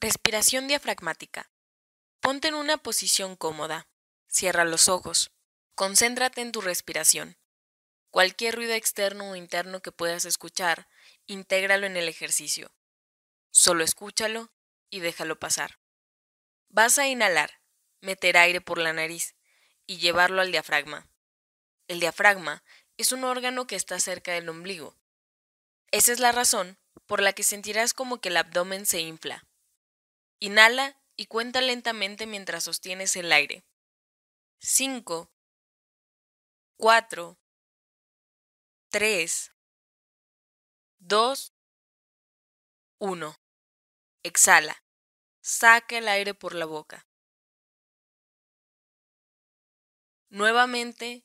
Respiración diafragmática. Ponte en una posición cómoda. Cierra los ojos. Concéntrate en tu respiración. Cualquier ruido externo o interno que puedas escuchar, intégralo en el ejercicio. Solo escúchalo y déjalo pasar. Vas a inhalar, meter aire por la nariz y llevarlo al diafragma. El diafragma es un órgano que está cerca del ombligo. Esa es la razón por la que sentirás como que el abdomen se infla. Inhala y cuenta lentamente mientras sostienes el aire. 5, 4, 3, 2, 1. Exhala. Saca el aire por la boca. Nuevamente,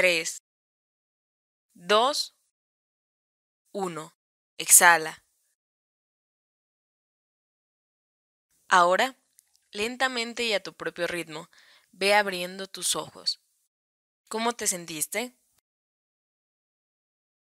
3, 2, 1. Exhala. Ahora, lentamente y a tu propio ritmo, ve abriendo tus ojos. ¿Cómo te sentiste?